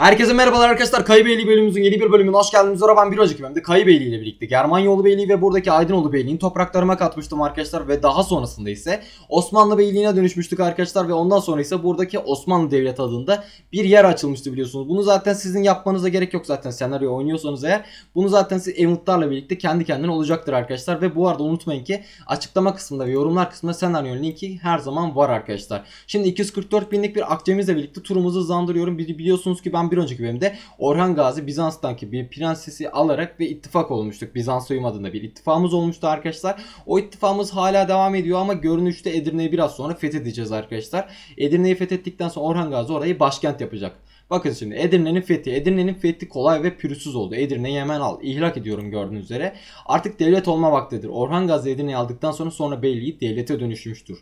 Herkese merhabalar arkadaşlar. Kayıbeyli bölümümüzün yeni bir bölümüne hoş geldiniz. Zora ben bir önceki bölümde Kayıbeyli ile birlikte Germanyaoğlu Beyliği ve buradaki Aydınoğlu Beyliği'ni topraklarıma katmıştım arkadaşlar ve daha sonrasında ise Osmanlı Beyliği'ne dönüşmüştük arkadaşlar ve ondan sonra ise buradaki Osmanlı Devlet adında bir yer açılmıştı biliyorsunuz. Bunu zaten sizin yapmanıza gerek yok zaten senaryo oynuyorsanız eğer. Bunu zaten siz Evnutlarla birlikte kendi kendine olacaktır arkadaşlar ve bu arada unutmayın ki açıklama kısmında ve yorumlar kısmında senaryo linki her zaman var arkadaşlar. Şimdi 244 binlik bir akçemizle birlikte turumuzu zandırıyorum. Biliyorsunuz ki ben bir önceki bölümde Orhan Gazi Bizans'tanki bir prensesi alarak ve ittifak olmuştuk. Bizans uyum adında bir ittifakımız olmuştu arkadaşlar. O ittifakımız hala devam ediyor ama görünüşte Edirne'yi biraz sonra fethedeceğiz arkadaşlar. Edirne'yi fethettikten sonra Orhan Gazi orayı başkent yapacak. Bakın şimdi Edirne'nin fethi. Edirne'nin fethi kolay ve pürüzsüz oldu. Edirne'yi hemen al. İhlak ediyorum gördüğünüz üzere. Artık devlet olma vaktidir. Orhan Gazi Edirne'yi aldıktan sonra sonra beyliği devlete dönüşmüştür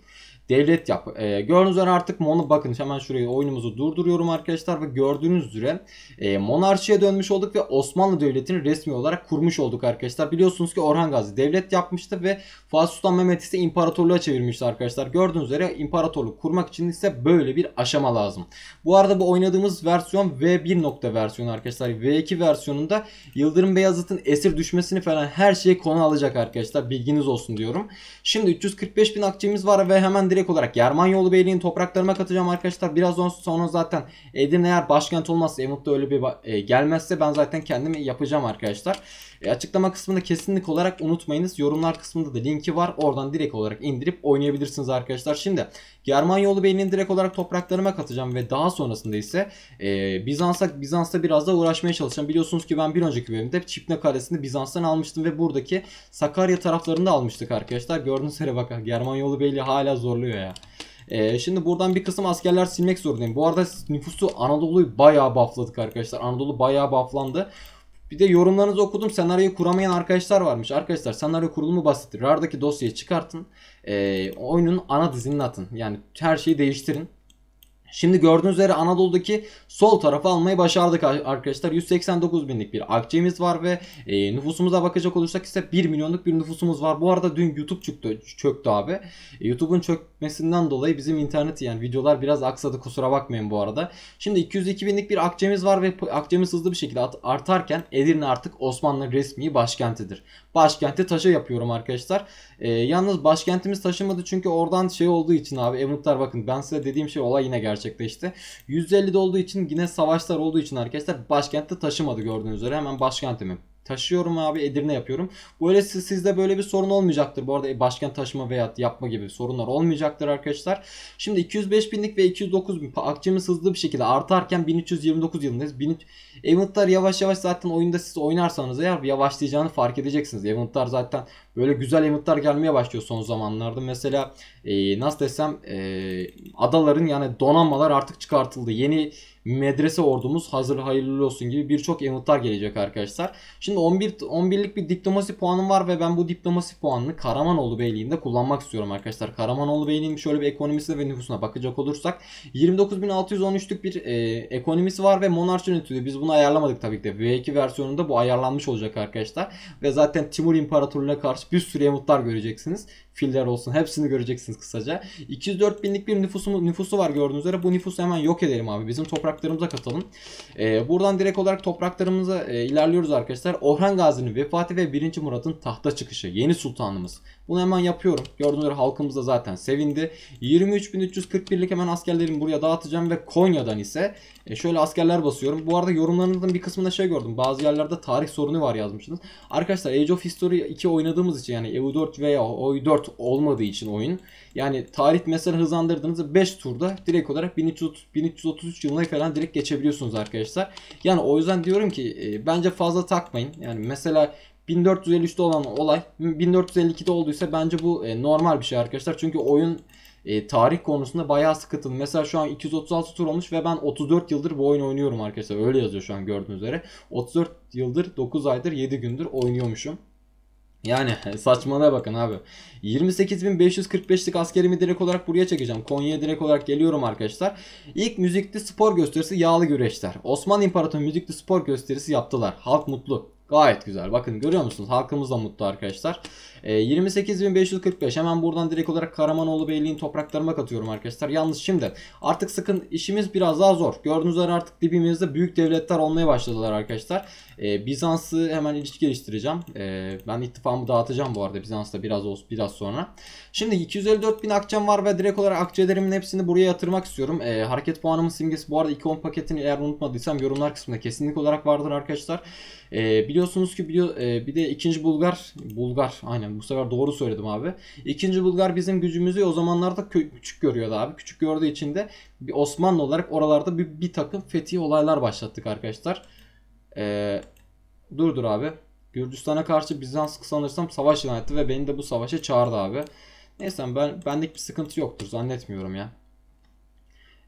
devlet yap. E, gördüğünüz üzere artık Mono bakın hemen şurayı oyunumuzu durduruyorum arkadaşlar ve gördüğünüz üzere e, monarşiye dönmüş olduk ve Osmanlı Devleti'ni resmi olarak kurmuş olduk arkadaşlar. Biliyorsunuz ki Orhan Gazi devlet yapmıştı ve Fatih Sultan Mehmet ise imparatorluğa çevirmişti arkadaşlar. Gördüğünüz üzere imparatorluk kurmak için ise böyle bir aşama lazım. Bu arada bu oynadığımız versiyon V1 nokta versiyonu arkadaşlar. V2 versiyonunda Yıldırım Beyazıt'ın esir düşmesini falan her şeyi konu alacak arkadaşlar. Bilginiz olsun diyorum. Şimdi 345 bin akçemiz var ve hemen direkt direkt olarak Yermanyolu Beyliği'nin topraklarıma katacağım arkadaşlar. Birazdan sonra zaten Edirne eğer başkent olmazsa Emut'ta öyle bir e, gelmezse ben zaten kendimi yapacağım arkadaşlar. E, açıklama kısmında kesinlik olarak unutmayınız. Yorumlar kısmında da linki var. Oradan direkt olarak indirip oynayabilirsiniz arkadaşlar. Şimdi Germanyolu Bey'in direkt olarak topraklarıma katacağım ve daha sonrasında ise e, Bizans'a Bizans'ta biraz da uğraşmaya çalışacağım. Biliyorsunuz ki ben bir önceki bölümde Çipne Kalesi'ni Bizans'tan almıştım ve buradaki Sakarya taraflarında almıştık arkadaşlar. Gördüğünüz üzere bakın Germanyolu Bey'li hala zorluyor ya. Ee, şimdi buradan bir kısım askerler silmek zorundayım. Bu arada nüfusu Anadolu'yu bayağı buffladık arkadaşlar. Anadolu bayağı bufflandı. Bir de yorumlarınızı okudum. Senaryoyu kuramayan arkadaşlar varmış. Arkadaşlar senaryo kurulumu basit. RAR'daki dosyayı çıkartın. E, oyunun ana düzenini atın. Yani her şeyi değiştirin. Şimdi gördüğünüz üzere Anadolu'daki sol tarafı almayı başardık arkadaşlar. 189 binlik bir akçemiz var ve e, nüfusumuza bakacak olursak ise 1 milyonluk bir nüfusumuz var. Bu arada dün YouTube çöktü, çöktü abi. E, YouTube'un çökmesinden dolayı bizim internet yani videolar biraz aksadı kusura bakmayın bu arada. Şimdi 202 binlik bir akçemiz var ve akçemiz hızlı bir şekilde artarken Edirne artık Osmanlı resmi başkentidir. Başkenti taşı yapıyorum arkadaşlar. E, yalnız başkentimiz taşımadı çünkü oradan şey olduğu için abi Emrutlar bakın ben size dediğim şey olay yine gerçek gerçekleşti. 150 olduğu için yine savaşlar olduğu için arkadaşlar başkentte taşımadı gördüğünüz üzere. Hemen başkentimi taşıyorum abi Edirne yapıyorum. Böyle siz, sizde böyle bir sorun olmayacaktır. Bu arada e, başkent taşıma veya yapma gibi sorunlar olmayacaktır arkadaşlar. Şimdi 205 binlik ve 209 bin akçemiz hızlı bir şekilde artarken 1329 yılındayız. 1300 yavaş yavaş zaten oyunda siz oynarsanız eğer yavaşlayacağını fark edeceksiniz. Eventlar zaten böyle güzel emotlar gelmeye başlıyor son zamanlarda. Mesela e, nasıl desem e, adaların yani donanmalar artık çıkartıldı. Yeni medrese ordumuz hazır hayırlı olsun gibi birçok emotlar gelecek arkadaşlar. Şimdi 11 11'lik bir diplomasi puanım var ve ben bu diplomasi puanını Karamanoğlu Beyliği'nde kullanmak istiyorum arkadaşlar. Karamanoğlu Beyliği'nin şöyle bir ekonomisine ve nüfusuna bakacak olursak 29.613'lük bir e, ekonomisi var ve monarş yönetiliyor. Biz bunu ayarlamadık tabii ki de. V2 versiyonunda bu ayarlanmış olacak arkadaşlar. Ve zaten Timur İmparatorluğu'na karşı bir sürü emotlar göreceksiniz filler olsun hepsini göreceksiniz kısaca. 204 binlik bir nüfusu, nüfusu var gördüğünüz üzere. Bu nüfusu hemen yok edelim abi. Bizim topraklarımıza katalım. Ee, buradan direkt olarak topraklarımıza e, ilerliyoruz arkadaşlar. Orhan Gazi'nin vefatı ve 1. Murat'ın tahta çıkışı. Yeni sultanımız. Bunu hemen yapıyorum. Gördüğünüz üzere halkımız da zaten sevindi. 23.341'lik hemen askerlerimi buraya dağıtacağım ve Konya'dan ise e, şöyle askerler basıyorum. Bu arada yorumlarınızın bir kısmında şey gördüm. Bazı yerlerde tarih sorunu var yazmışsınız. Arkadaşlar Age of History 2 oynadığımız için yani EU4 veya OY4 olmadığı için oyun. Yani tarih mesela hızlandırdığınızda 5 turda direkt olarak 1330, 1333 yılına falan direkt geçebiliyorsunuz arkadaşlar. Yani o yüzden diyorum ki e, bence fazla takmayın. Yani mesela 1453'te olan olay 1452'de olduysa bence bu e, normal bir şey arkadaşlar. Çünkü oyun e, tarih konusunda bayağı sıkıntılı. Mesela şu an 236 tur olmuş ve ben 34 yıldır bu oyunu oynuyorum arkadaşlar. Öyle yazıyor şu an gördüğünüz üzere. 34 yıldır 9 aydır 7 gündür oynuyormuşum. Yani saçmalığa bakın abi. 28.545'lik askerimi direkt olarak buraya çekeceğim. Konya'ya direkt olarak geliyorum arkadaşlar. İlk müzikli spor gösterisi yağlı güreşler. Osmanlı İmparatorluğu müzikli spor gösterisi yaptılar. Halk mutlu. Gayet güzel. Bakın görüyor musunuz? Halkımız da mutlu arkadaşlar. 28.545 ee, hemen buradan direkt olarak Karamanoğlu Beyliğin topraklarıma katıyorum arkadaşlar. Yalnız şimdi artık sıkın işimiz biraz daha zor. Gördüğünüz üzere artık dibimizde büyük devletler olmaya başladılar arkadaşlar. E, Bizans'ı hemen ilişki geliştireceğim. E, ben ittifamı dağıtacağım bu arada Bizans'ta biraz olsun biraz sonra. Şimdi 254 bin akçem var ve direkt olarak akçelerimin hepsini buraya yatırmak istiyorum. E, hareket puanımın simgesi bu arada 2.10 paketini eğer unutmadıysam yorumlar kısmında kesinlik olarak vardır arkadaşlar. E, biliyorsunuz ki e, bir de ikinci Bulgar Bulgar aynen yani bu sefer doğru söyledim abi. İkinci Bulgar bizim gücümüzü o zamanlarda küçük görüyordu abi. Küçük gördüğü için de bir Osmanlı olarak oralarda bir, bir takım fethi olaylar başlattık arkadaşlar. Ee, dur dur abi. Gürcistan'a karşı Bizans sanırsam savaş ilan etti ve beni de bu savaşa çağırdı abi. Neyse ben bendeki bir sıkıntı yoktur zannetmiyorum ya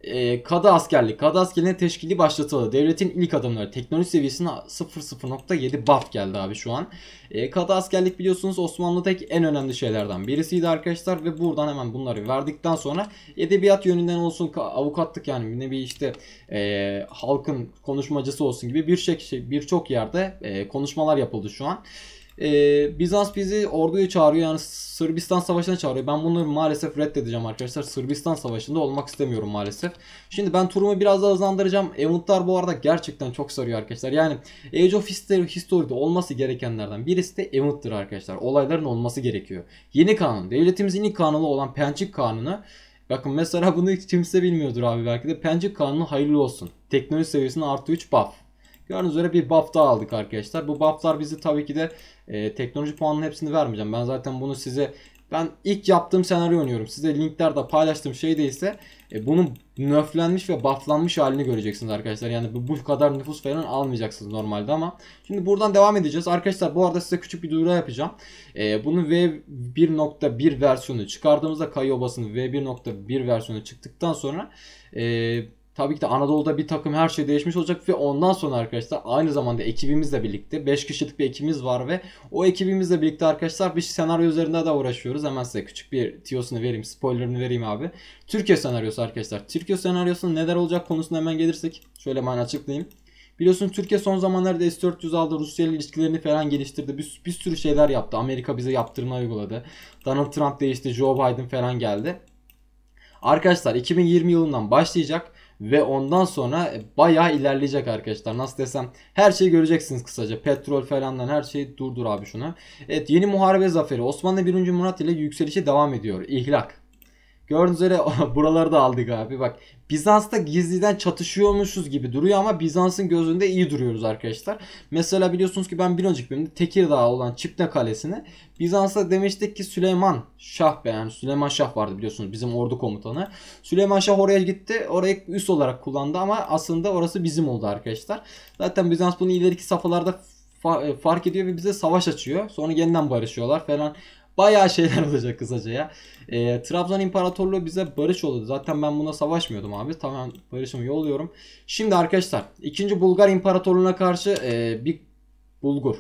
e, ee, kadı askerlik, kadı askerliğine teşkili başlatıldı. Devletin ilk adımları. Teknoloji seviyesine 0.07 buff geldi abi şu an. E, ee, kadı askerlik biliyorsunuz Osmanlı'daki en önemli şeylerden birisiydi arkadaşlar. Ve buradan hemen bunları verdikten sonra edebiyat yönünden olsun avukatlık yani ne bir işte e, halkın konuşmacısı olsun gibi birçok şey, birçok yerde e, konuşmalar yapıldı şu an. Ee, Bizans bizi orduya çağırıyor yani Sırbistan Savaşı'na çağırıyor. Ben bunları maalesef reddedeceğim arkadaşlar. Sırbistan Savaşı'nda olmak istemiyorum maalesef. Şimdi ben turumu biraz daha hızlandıracağım. Eventlar bu arada gerçekten çok sarıyor arkadaşlar. Yani Age of History'de olması gerekenlerden birisi de Event'tir arkadaşlar. Olayların olması gerekiyor. Yeni kanun, devletimizin ilk kanunu olan Pençik Kanunu Bakın mesela bunu hiç kimse bilmiyordur abi belki de. Pencik kanunu hayırlı olsun. Teknoloji seviyesinin artı 3 buff. Gördüğünüz üzere bir buff daha aldık arkadaşlar. Bu bufflar bizi tabii ki de e, teknoloji puanının hepsini vermeyeceğim. Ben zaten bunu size ben ilk yaptığım senaryo oynuyorum. Size linklerde paylaştığım şey değilse e, bunun nöflenmiş ve bufflanmış halini göreceksiniz arkadaşlar. Yani bu, bu kadar nüfus falan almayacaksınız normalde ama. Şimdi buradan devam edeceğiz. Arkadaşlar bu arada size küçük bir duyuru yapacağım. E, bunun V1.1 versiyonu çıkardığımızda Kayı V1.1 versiyonu çıktıktan sonra... E, Tabii ki de Anadolu'da bir takım her şey değişmiş olacak ve ondan sonra arkadaşlar aynı zamanda ekibimizle birlikte 5 kişilik bir ekibimiz var ve o ekibimizle birlikte arkadaşlar bir senaryo üzerinde de uğraşıyoruz. Hemen size küçük bir tiyosunu vereyim, spoilerını vereyim abi. Türkiye senaryosu arkadaşlar. Türkiye senaryosunun neler olacak konusuna hemen gelirsek şöyle ben açıklayayım. Biliyorsun Türkiye son zamanlarda S-400 aldı. Rusya ile ilişkilerini falan geliştirdi. Bir, bir sürü şeyler yaptı. Amerika bize yaptırma uyguladı. Donald Trump değişti. Joe Biden falan geldi. Arkadaşlar 2020 yılından başlayacak ve ondan sonra e, bayağı ilerleyecek arkadaşlar. Nasıl desem her şeyi göreceksiniz kısaca. Petrol falandan her şeyi durdur abi şunu. Evet yeni muharebe zaferi. Osmanlı 1. Murat ile yükselişi devam ediyor. İhlak. Gördüğünüz üzere buraları da aldık abi bak. Bizans'ta gizliden çatışıyormuşuz gibi duruyor ama Bizans'ın gözünde iyi duruyoruz arkadaşlar. Mesela biliyorsunuz ki ben bir önceki bölümde Tekirdağ olan Çipne Kalesi'ni Bizans'ta demiştik ki Süleyman Şah be yani Süleyman Şah vardı biliyorsunuz bizim ordu komutanı. Süleyman Şah oraya gitti orayı üst olarak kullandı ama aslında orası bizim oldu arkadaşlar. Zaten Bizans bunu ileriki safhalarda e, fark ediyor ve bize savaş açıyor. Sonra yeniden barışıyorlar falan. Bayağı şeyler olacak kısaca ya. E, Trabzon İmparatorluğu bize barış oldu. Zaten ben buna savaşmıyordum abi. Tamam barışımı yolluyorum. Şimdi arkadaşlar 2. Bulgar İmparatorluğu'na karşı e, bir Bulgur.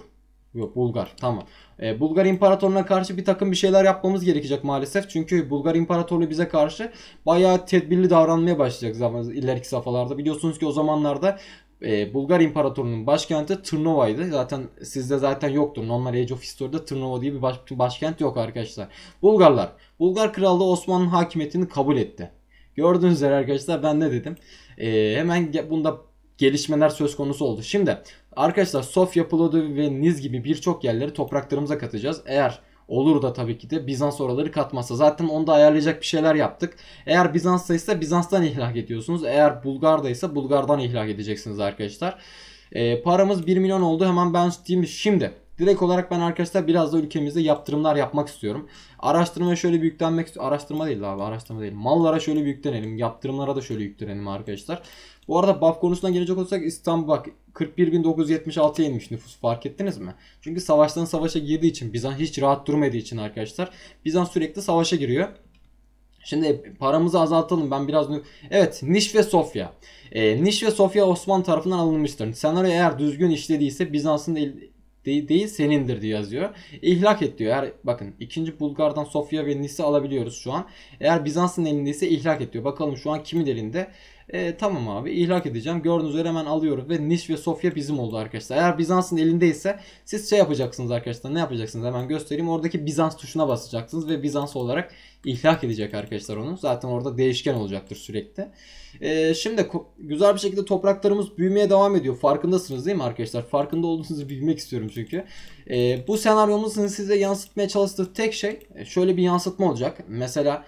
Yok Bulgar tamam. Ee, Bulgar İmparatorluğu'na karşı bir takım bir şeyler yapmamız gerekecek maalesef. Çünkü Bulgar İmparatorluğu bize karşı bayağı tedbirli davranmaya başlayacak zaman ileriki safhalarda. Biliyorsunuz ki o zamanlarda e, Bulgar İmparatorluğu'nun başkenti Tırnova'ydı. Zaten sizde zaten yoktur. Normal Age of History'de Tırnova diye bir baş, başkent yok arkadaşlar. Bulgarlar. Bulgar Krallığı Osmanlı hakimiyetini kabul etti. Gördüğünüz üzere arkadaşlar ben ne dedim. E, hemen bunda gelişmeler söz konusu oldu. Şimdi arkadaşlar Sofya, Plodu ve Niz gibi birçok yerleri topraklarımıza katacağız. Eğer Olur da tabii ki de Bizans oraları katmazsa. Zaten onu da ayarlayacak bir şeyler yaptık. Eğer Bizans'ta ise Bizans'tan ihlak ediyorsunuz. Eğer Bulgar'da ise Bulgar'dan ihlak edeceksiniz arkadaşlar. E, paramız 1 milyon oldu. Hemen ben diyeyim şimdi. Direkt olarak ben arkadaşlar biraz da ülkemizde yaptırımlar yapmak istiyorum. Araştırmaya şöyle bir yüklenmek Araştırma değil abi araştırma değil. Mallara şöyle bir yüklenelim. Yaptırımlara da şöyle yüklenelim arkadaşlar. Bu arada BAP konusuna gelecek olsak İstanbul bak 41.976'ya inmiş nüfus fark ettiniz mi? Çünkü savaştan savaşa girdiği için Bizans hiç rahat durmadığı için arkadaşlar Bizans sürekli savaşa giriyor. Şimdi e, paramızı azaltalım. Ben biraz... Evet Niş ve Sofya. E, Niş ve Sofya Osmanlı tarafından alınmıştır. Senaryo eğer düzgün işlediyse Bizans'ın değil, değil, değil senindir diye yazıyor. İhlak et diyor. Eğer, bakın ikinci Bulgar'dan Sofya ve Nis'i alabiliyoruz şu an. Eğer Bizans'ın elindeyse ihlak et diyor. Bakalım şu an kimin elinde? E, tamam abi ihlak edeceğim. Gördüğünüz üzere hemen alıyorum ve Niş ve Sofya bizim oldu arkadaşlar. Eğer Bizans'ın elindeyse siz şey yapacaksınız arkadaşlar. Ne yapacaksınız hemen göstereyim. Oradaki Bizans tuşuna basacaksınız ve Bizans olarak ihlak edecek arkadaşlar onu. Zaten orada değişken olacaktır sürekli. E, şimdi güzel bir şekilde topraklarımız büyümeye devam ediyor. Farkındasınız değil mi arkadaşlar? Farkında olduğunuzu bilmek istiyorum çünkü. E, bu senaryomuzun size yansıtmaya çalıştığı tek şey e, şöyle bir yansıtma olacak. Mesela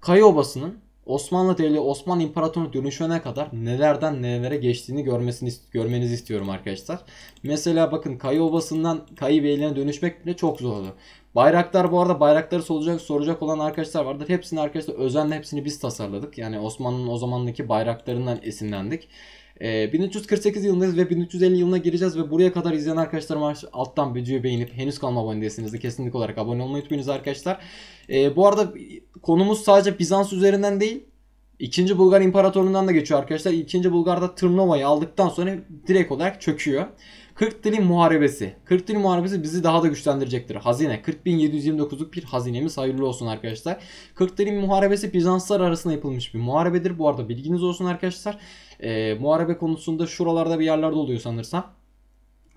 Kayı Obası'nın Osmanlı Devleti Osmanlı İmparatorluğu dönüşene kadar nelerden nelere geçtiğini görmesini görmenizi istiyorum arkadaşlar. Mesela bakın Kayı Obası'ndan Kayı Beyliği'ne dönüşmek bile çok zordu. Bayraklar bu arada bayrakları soracak, soracak olan arkadaşlar vardır. Hepsini arkadaşlar özenle hepsini biz tasarladık. Yani Osmanlı'nın o zamanlaki bayraklarından esinlendik. E, ee, 1348 yılındayız ve 1350 yılına gireceğiz ve buraya kadar izleyen arkadaşlarım alttan videoyu beğenip henüz kalma abone değilseniz de kesinlikle olarak abone olmayı unutmayınız arkadaşlar. E, bu arada konumuz sadece Bizans üzerinden değil İkinci Bulgar İmparatorluğundan da geçiyor arkadaşlar. İkinci Bulgar'da Tırnova'yı aldıktan sonra direkt olarak çöküyor. 40 dilim muharebesi. 40 dilim muharebesi bizi daha da güçlendirecektir. Hazine. 40.729'luk bir hazinemiz hayırlı olsun arkadaşlar. 40 dilim muharebesi Bizanslar arasında yapılmış bir muharebedir. Bu arada bilginiz olsun arkadaşlar. Ee, muharebe konusunda şuralarda bir yerlerde oluyor sanırsam.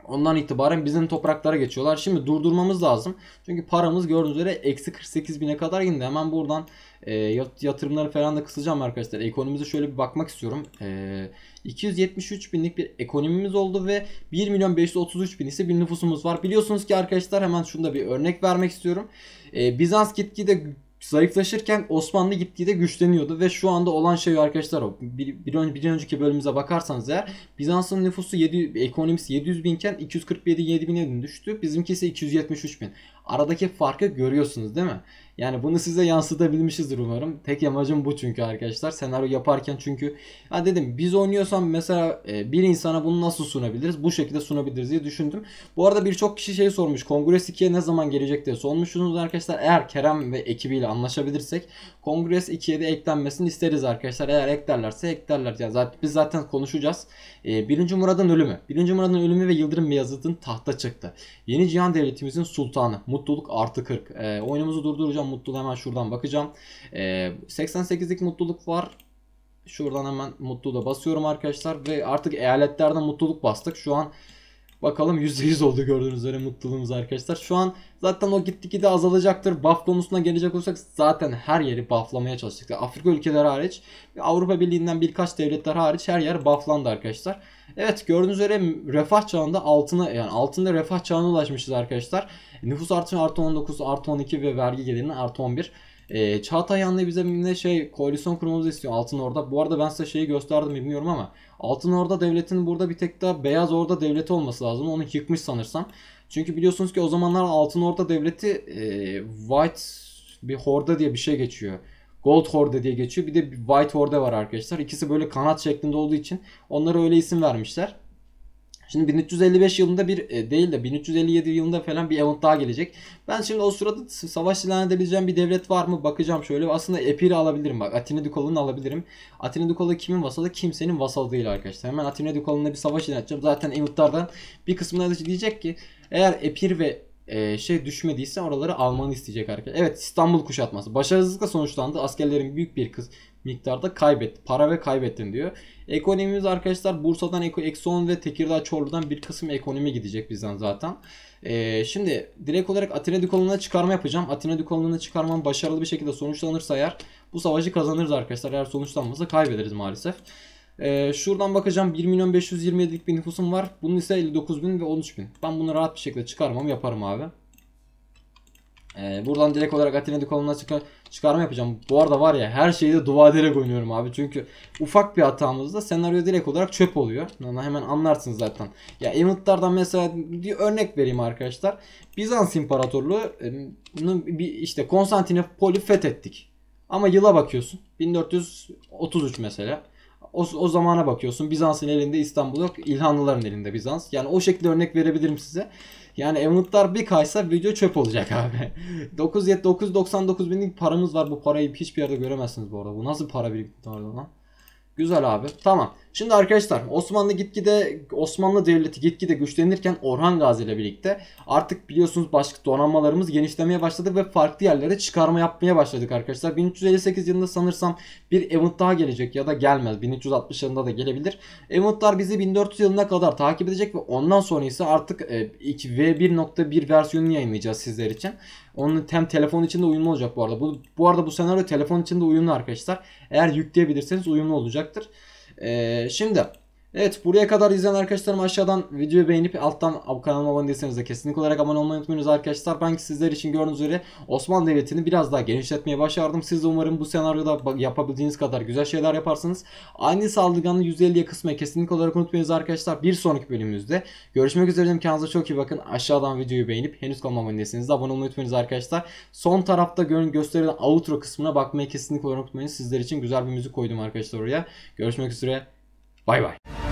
Ondan itibaren bizim topraklara geçiyorlar. Şimdi durdurmamız lazım. Çünkü paramız gördüğünüz üzere eksi 48 bine kadar indi. Hemen buradan e, yatırımları falan da kısacağım arkadaşlar. Ekonomimize şöyle bir bakmak istiyorum. E, 273 binlik bir ekonomimiz oldu ve 1 milyon 533 bin ise bir nüfusumuz var. Biliyorsunuz ki arkadaşlar hemen şunu da bir örnek vermek istiyorum. E, Bizans gitgide zayıflaşırken Osmanlı gittiği de güçleniyordu ve şu anda olan şey arkadaşlar o. Bir, bir, önce, bir önceki bölümümüze bakarsanız eğer Bizans'ın nüfusu 7, ekonomisi 700 binken 247 7 bine düştü. Bizimkisi 273 bin. Aradaki farkı görüyorsunuz değil mi? Yani bunu size yansıtabilmişizdir umarım. Tek amacım bu çünkü arkadaşlar. Senaryo yaparken çünkü ha dedim biz oynuyorsam mesela e, bir insana bunu nasıl sunabiliriz? Bu şekilde sunabiliriz diye düşündüm. Bu arada birçok kişi şey sormuş. Kongres 2'ye ne zaman gelecek diye sormuşsunuz arkadaşlar. Eğer Kerem ve ekibiyle anlaşabilirsek Kongres 2'ye de eklenmesini isteriz arkadaşlar. Eğer eklerlerse eklerler. Ya zaten biz zaten konuşacağız. E, Birinci Murad'ın ölümü. Birinci Murad'ın ölümü ve Yıldırım Beyazıt'ın tahta çıktı. Yeni Cihan Devletimizin sultanı. Mutluluk artı 40. E, oyunumuzu durduracağım Şuradan mutluluğa hemen şuradan bakacağım. Ee, 88'lik mutluluk var. Şuradan hemen mutluluğa basıyorum arkadaşlar. Ve artık eyaletlerden mutluluk bastık. Şu an Bakalım %100 oldu gördüğünüz üzere mutluluğumuz arkadaşlar. Şu an zaten o gittikçe azalacaktır. Buff konusuna gelecek olursak zaten her yeri bufflamaya çalıştık. Afrika ülkeleri hariç Avrupa Birliği'nden birkaç devletler hariç her yer bufflandı arkadaşlar. Evet gördüğünüz üzere refah çağında altına yani altında refah çağına ulaşmışız arkadaşlar. Nüfus artışı artı 19 artı 12 ve vergi gelirinin artı 11. E, Çağatay Yanlı bize ne şey koalisyon kurmamızı istiyor Altın Orda. Bu arada ben size şeyi gösterdim bilmiyorum ama Altın Orda devletinin burada bir tek daha Beyaz Orda devleti olması lazım. Onu yıkmış sanırsam. Çünkü biliyorsunuz ki o zamanlar Altın Orda devleti e, White bir horda diye bir şey geçiyor. Gold Horde diye geçiyor. Bir de White Horde var arkadaşlar. İkisi böyle kanat şeklinde olduğu için onlara öyle isim vermişler. Şimdi 1355 yılında bir e, değil de 1357 yılında falan bir event daha gelecek. Ben şimdi o sırada savaş ilan edebileceğim bir devlet var mı bakacağım şöyle. Aslında Epir'i alabilirim bak. Atina Dukalını alabilirim. Atina Dukalı kimin vasalı? Kimsenin vasalı değil arkadaşlar. Hemen Atina Dikolu'na bir savaş ilan edeceğim. Zaten eventlardan bir kısmına diyecek ki eğer Epir ve e, şey düşmediyse oraları almanı isteyecek arkadaşlar. Evet İstanbul kuşatması. Başarısızlıkla sonuçlandı. Askerlerin büyük bir kız miktarda kaybet, para ve kaybettin diyor. Ekonomimiz arkadaşlar Bursa'dan Exxon ve Tekirdağ Çorlu'dan bir kısım ekonomi gidecek bizden zaten. Ee, şimdi direkt olarak Atina Dükolu'na çıkarma yapacağım. Atina Dükolu'na çıkarmam başarılı bir şekilde sonuçlanırsa eğer bu savaşı kazanırız arkadaşlar. Eğer sonuçlanmazsa kaybederiz maalesef. Ee, şuradan bakacağım 1 milyon 527'lik bir nüfusum var. Bunun ise 59 bin ve 13 bin. Ben bunu rahat bir şekilde çıkarmam yaparım abi. Ee, buradan direkt olarak Atina Dikolon'una çıkar çıkarma yapacağım. Bu arada var ya her şeyi de dua ederek oynuyorum abi. Çünkü ufak bir hatamızda senaryo direkt olarak çöp oluyor. Yani hemen anlarsınız zaten. Ya Emitler'dan mesela bir örnek vereyim arkadaşlar. Bizans e, bir işte Konstantinopol'ü fethettik. Ama yıla bakıyorsun. 1433 mesela. O, o zamana bakıyorsun. Bizans'ın elinde İstanbul yok. İlhanlıların elinde Bizans. Yani o şekilde örnek verebilirim size. Yani Emanutlar bir kaysa video çöp olacak abi. 999 binlik paramız var. Bu parayı hiçbir yerde göremezsiniz bu arada. Bu nasıl para birikti lan? Güzel abi. Tamam. Şimdi arkadaşlar Osmanlı gitgide Osmanlı Devleti gitgide güçlenirken Orhan Gazi ile birlikte artık biliyorsunuz başka donanmalarımız genişlemeye başladı ve farklı yerlere çıkarma yapmaya başladık arkadaşlar. 1358 yılında sanırsam bir Event daha gelecek ya da gelmez. 1360 yılında da gelebilir. Eventlar bizi 1400 yılına kadar takip edecek ve ondan sonra ise artık e, V1.1 versiyonunu yayınlayacağız sizler için. Onun hem telefon içinde uyumlu olacak bu arada. Bu, bu arada bu senaryo telefon içinde uyumlu arkadaşlar. Eğer yükleyebilirseniz uyumlu olacaktır. Ee, şimdi Evet buraya kadar izleyen arkadaşlarım aşağıdan videoyu beğenip alttan kanalıma abone değilseniz de kesinlikle olarak abone olmayı unutmayınız arkadaşlar. Ben sizler için gördüğünüz üzere Osmanlı Devleti'ni biraz daha genişletmeye başardım. Siz de umarım bu senaryoda yapabildiğiniz kadar güzel şeyler yaparsınız. Aynı saldırganı 150'ye kısmayı kesinlikle olarak unutmayınız arkadaşlar. Bir sonraki bölümümüzde görüşmek üzere. Dedim. Kendinize çok iyi bakın. Aşağıdan videoyu beğenip henüz kanalıma abone değilseniz de abone olmayı unutmayınız arkadaşlar. Son tarafta gösterilen outro kısmına bakmayı kesinlikle olarak unutmayın. Sizler için güzel bir müzik koydum arkadaşlar oraya. Görüşmek üzere. Bay bay.